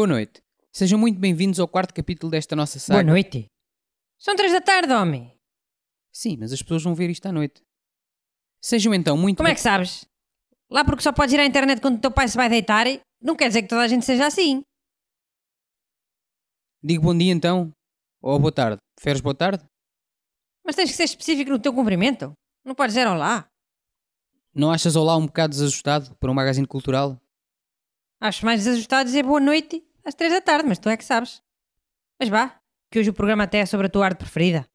Boa noite. Sejam muito bem-vindos ao quarto capítulo desta nossa saga. Boa noite. São três da tarde, homem. Sim, mas as pessoas vão ver isto à noite. Sejam então muito. Como é que sabes? Lá porque só podes ir à internet quando o teu pai se vai deitar, não quer dizer que toda a gente seja assim. Digo bom dia então. Ou boa tarde. Preferes boa tarde? Mas tens que ser específico no teu cumprimento. Não podes dizer olá. Não achas olá um bocado desajustado para um magazine cultural? Acho mais desajustado dizer boa noite às três da tarde, mas tu é que sabes. Mas vá, que hoje o programa até é sobre a tua arte preferida.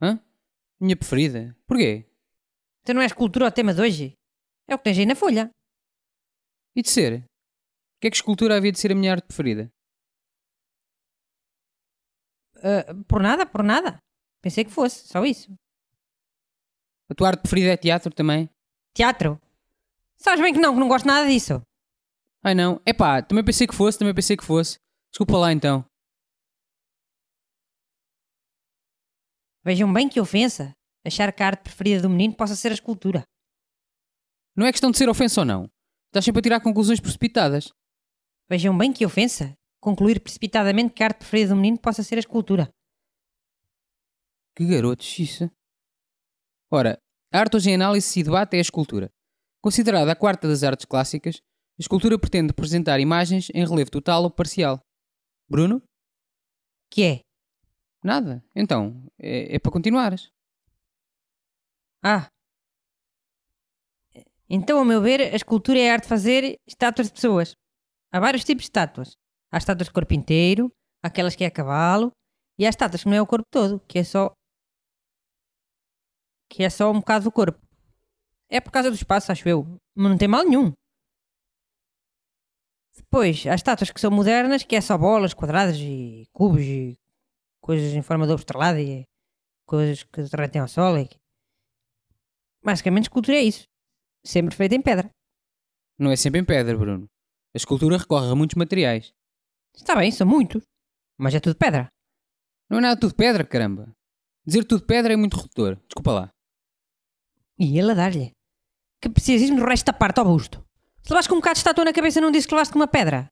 Hã? Minha preferida? Porquê? Tu não és cultura o tema de hoje? É o que tens aí na folha. E de ser? O que é que escultura havia de ser a minha arte preferida? Uh, por nada, por nada. Pensei que fosse, só isso. A tua arte preferida é teatro também? Teatro? Sabes bem que não, que não gosto nada disso. Ai não. Epá, também pensei que fosse, também pensei que fosse. Desculpa lá então. Vejam bem que ofensa. Achar que a arte preferida do menino possa ser a escultura. Não é questão de ser ofensa ou não. Estás sempre a tirar conclusões precipitadas. Vejam bem que ofensa. Concluir precipitadamente que a arte preferida do menino possa ser a escultura. Que garoto, xixa. Ora, a arte hoje em análise se debate é a escultura. Considerada a quarta das artes clássicas, a escultura pretende apresentar imagens em relevo total ou parcial. Bruno? Que é? Nada. Então, é, é para continuares. Ah. Então, ao meu ver, a escultura é a arte de fazer estátuas de pessoas. Há vários tipos de estátuas. Há estátuas de corpo inteiro, há aquelas que é a cavalo, e há estátuas que não é o corpo todo, que é só. que é só um bocado do corpo. É por causa do espaço, acho eu. Mas não tem mal nenhum pois há estátuas que são modernas, que é só bolas, quadrados e cubos e coisas em forma de obstrelada e coisas que derretem ao sol. E... Basicamente, escultura é isso. Sempre feita em pedra. Não é sempre em pedra, Bruno. A escultura recorre a muitos materiais. Está bem, são muitos. Mas é tudo pedra. Não é nada tudo pedra, caramba. Dizer tudo pedra é muito redutor. Desculpa lá. E ele a dar-lhe. Que precisismo do resto da parte ao busto. Se levaste com um bocado de estátua na cabeça, não dizes que levaste com uma pedra.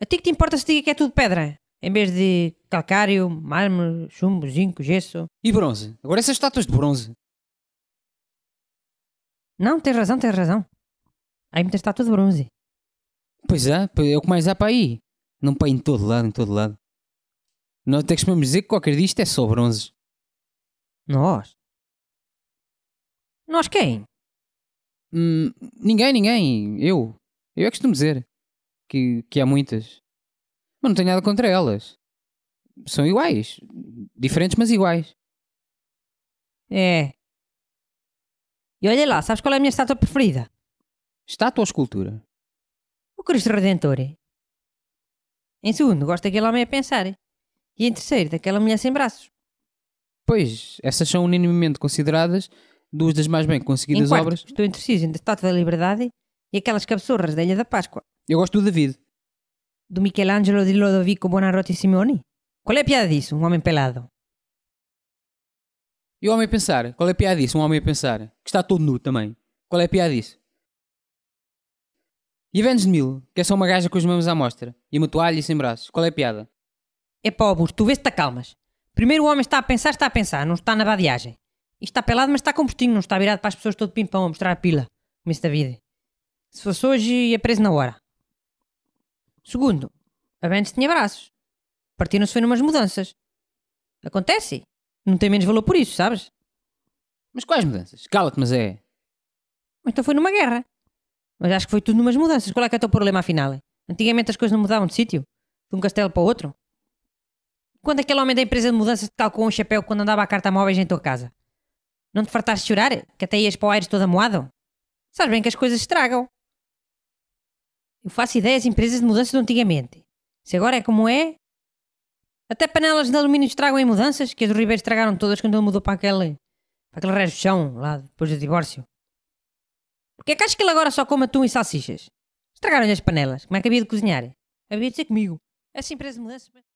A ti que te importa se diga que é tudo pedra, em vez de calcário, mármore, chumbo, zinco, gesso. E bronze? Agora essas estátuas de bronze. Não, tens razão, tens razão. Há muita estátua de bronze. Pois é, é o que mais há para aí. Não para em todo lado, em todo lado. Nós até costumamos dizer que qualquer disto é só bronze. Nós? Nós quem? Hum, ninguém, ninguém. Eu. Eu é que costumo dizer que, que há muitas. Mas não tenho nada contra elas. São iguais. Diferentes, mas iguais. É. E olha lá, sabes qual é a minha estátua preferida? Estátua ou escultura? O Cristo Redentor. Em segundo, gosto daquele homem a pensar. E em terceiro, daquela mulher sem braços. Pois, essas são unanimemente consideradas duas das mais bem conseguidas quarto, obras. Estou indeciso entre Estátua da Liberdade e aquelas cabeçurras da Ilha da Páscoa. Eu gosto do David. Do Michelangelo de Lodovico e Simone Qual é a piada disso, um homem pelado? E o homem a pensar? Qual é a piada disso, um homem a pensar? Que está todo nu também. Qual é a piada disso? E a Vênus de Mil, que é só uma gaja com os mãos à mostra e uma toalha e sem braços. Qual é a piada? É pá, Augusto, tu vês-te acalmas. Primeiro o homem está a pensar, está a pensar, não está na vadiagem. E está pelado, mas está com não está virado para as pessoas todo pimpão a mostrar a pila, como isso da vida. Se fosse hoje, ia preso na hora. Segundo, a Benz tinha braços. Partiram-se foi numas mudanças. Acontece. Não tem menos valor por isso, sabes? Mas quais mudanças? Cala-te, mas é. Então foi numa guerra. Mas acho que foi tudo numas mudanças. Qual é que é o teu problema afinal? Antigamente as coisas não mudavam de sítio, de um castelo para o outro. Quando aquele homem da empresa de mudanças te calcou um chapéu quando andava a carta móveis em tua casa? Não te fartaste de chorar? Que até ias para o aires todo amoado? Sabes bem que as coisas estragam. Eu faço ideia às empresas de mudanças de antigamente. Se agora é como é. Até panelas de alumínio estragam em mudanças, que as do Ribeiro estragaram todas quando ele mudou para aquele. para aquele resto de chão, lá depois do divórcio. Porque é que acho que ele agora só come atum e salsichas? Estragaram-lhe as panelas. Como é que havia de cozinhar? Havia de ser comigo. Essa empresa de mudanças.